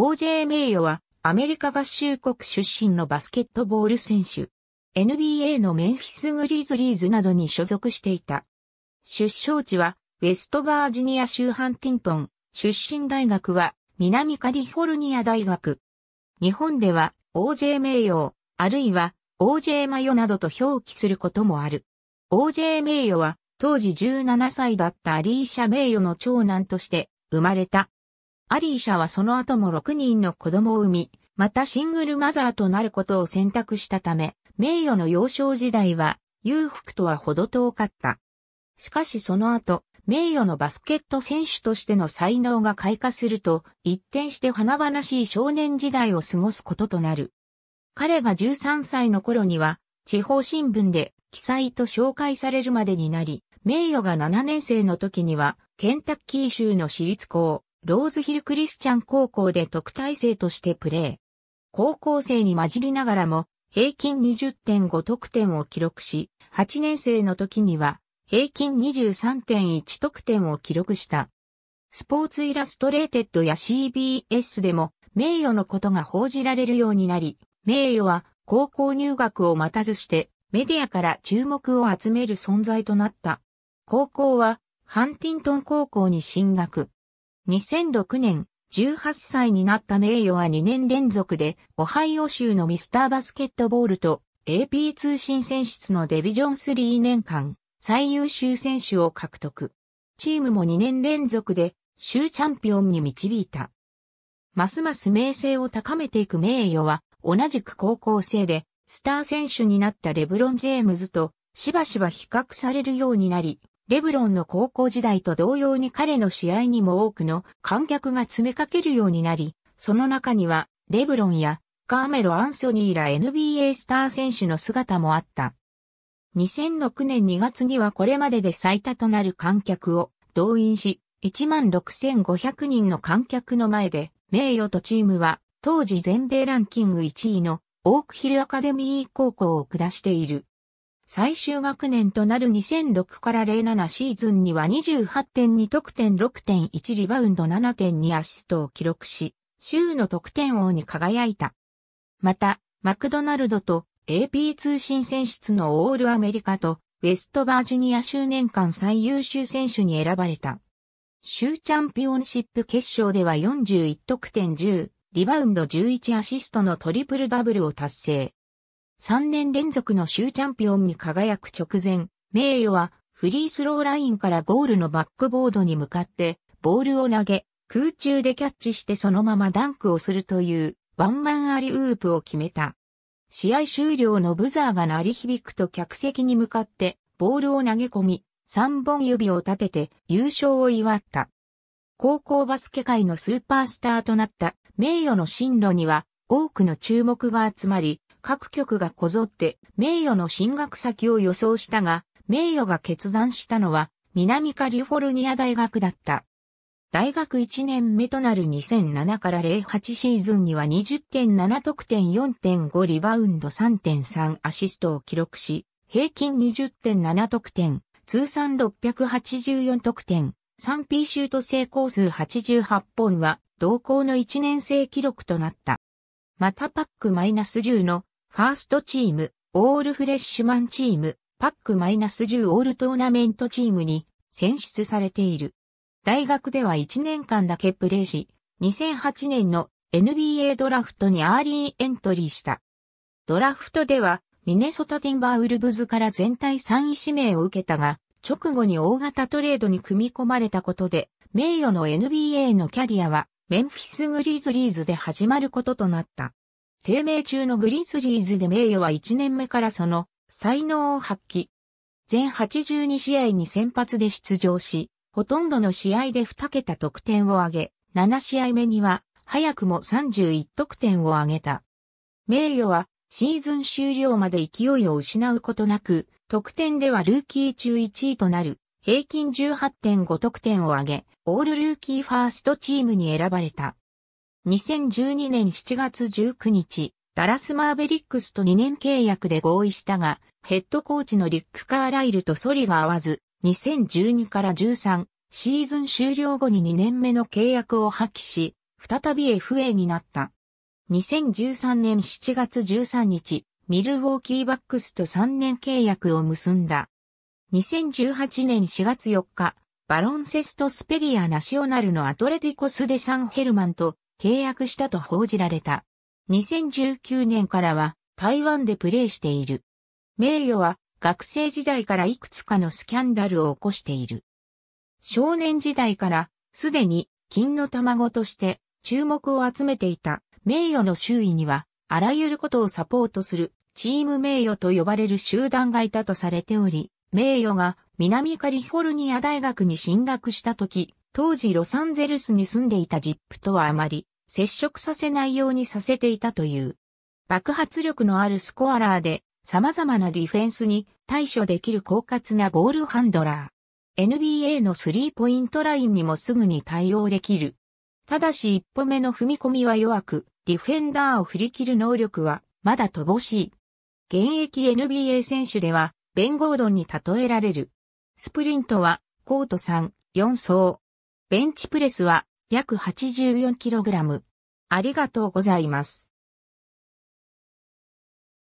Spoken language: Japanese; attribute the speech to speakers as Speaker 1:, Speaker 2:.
Speaker 1: OJ 名誉はアメリカ合衆国出身のバスケットボール選手。NBA のメンフィスグリズリーズなどに所属していた。出生地はウェストバージニア州ハンティントン。出身大学は南カリフォルニア大学。日本では OJ 名誉、あるいは OJ マヨなどと表記することもある。OJ 名誉は当時17歳だったアリーシャ名誉の長男として生まれた。アリーシャはその後も6人の子供を産み、またシングルマザーとなることを選択したため、名誉の幼少時代は裕福とはほど遠かった。しかしその後、名誉のバスケット選手としての才能が開花すると、一転して華々しい少年時代を過ごすこととなる。彼が13歳の頃には、地方新聞で記載と紹介されるまでになり、名誉が7年生の時には、ケンタッキー州の私立校、ローズヒルクリスチャン高校で特待生としてプレー。高校生に混じりながらも、平均20.5得点を記録し、8年生の時には、平均23.1得点を記録した。スポーツイラストレーテッドや CBS でも名誉のことが報じられるようになり、名誉は高校入学を待たずしてメディアから注目を集める存在となった。高校はハンティントン高校に進学。2006年、18歳になった名誉は2年連続で、オハイオ州のミスターバスケットボールと AP 通信選出のデビジョン3年間、最優秀選手を獲得。チームも2年連続で、州チャンピオンに導いた。ますます名声を高めていく名誉は、同じく高校生で、スター選手になったレブロン・ジェームズと、しばしば比較されるようになり、レブロンの高校時代と同様に彼の試合にも多くの観客が詰めかけるようになり、その中には、レブロンやカーメロ・アンソニーら NBA スター選手の姿もあった。2006年2月にはこれまでで最多となる観客を動員し、16,500人の観客の前で、名誉とチームは当時全米ランキング1位のオークヒルアカデミー高校を下している。最終学年となる2006から07シーズンには28.2得点6.1リバウンド7.2アシストを記録し、州の得点王に輝いた。また、マクドナルドと AP 通信選出のオールアメリカとウェストバージニア州年間最優秀選手に選ばれた。州チャンピオンシップ決勝では41得点10、リバウンド11アシストのトリプルダブルを達成。3年連続の州チャンピオンに輝く直前、名誉はフリースローラインからゴールのバックボードに向かってボールを投げ、空中でキャッチしてそのままダンクをするというワンマンアリウープを決めた。試合終了のブザーが鳴り響くと客席に向かってボールを投げ込み、3本指を立てて優勝を祝った。高校バスケ界のスーパースターとなった名誉の進路には多くの注目が集まり、各局がこぞって名誉の進学先を予想したが、名誉が決断したのは南カリフォルニア大学だった。大学1年目となる2007から08シーズンには20.7得点4.5リバウンド3.3アシストを記録し、平均20.7得点、通算684得点、3P シュート成功数88本は同校の1年生記録となった。またパック -10 のファーストチーム、オールフレッシュマンチーム、パック -10 オールトーナメントチームに選出されている。大学では1年間だけプレーし、2008年の NBA ドラフトにアーリーエントリーした。ドラフトではミネソタティンバーウルブズから全体3位指名を受けたが、直後に大型トレードに組み込まれたことで、名誉の NBA のキャリアはメンフィスグリーズリーズで始まることとなった。低迷中のグリズリーズで名誉は1年目からその才能を発揮。全82試合に先発で出場し、ほとんどの試合で2桁得点を挙げ、7試合目には早くも31得点を挙げた。名誉はシーズン終了まで勢いを失うことなく、得点ではルーキー中1位となる平均18.5得点を挙げ、オールルーキーファーストチームに選ばれた。2012年7月19日、ダラスマーベリックスと2年契約で合意したが、ヘッドコーチのリック・カーライルとソリが合わず、2012から13シーズン終了後に2年目の契約を破棄し、再び FA になった。2013年7月13日、ミルウォーキーバックスと3年契約を結んだ。2018年4月4日、バロンセストスペリアナショナルのアトレティコスデサンヘルマンと契約したと報じられた。2019年からは台湾でプレーしている。名誉は学生時代からいくつかのスキャンダルを起こしている。少年時代からすでに金の卵として注目を集めていた名誉の周囲にはあらゆることをサポートするチーム名誉と呼ばれる集団がいたとされており、名誉が南カリフォルニア大学に進学した時、当時ロサンゼルスに住んでいたジップとはあまり接触させないようにさせていたという。爆発力のあるスコアラーで様々なディフェンスに対処できる狡猾なボールハンドラー。NBA のスリーポイントラインにもすぐに対応できる。ただし一歩目の踏み込みは弱く、ディフェンダーを振り切る能力はまだ乏しい。現役 NBA 選手では、ベン・ゴードンに例えられる。スプリントは、コート3、4層、ベンチプレスは約 84kg。ありがとうございます。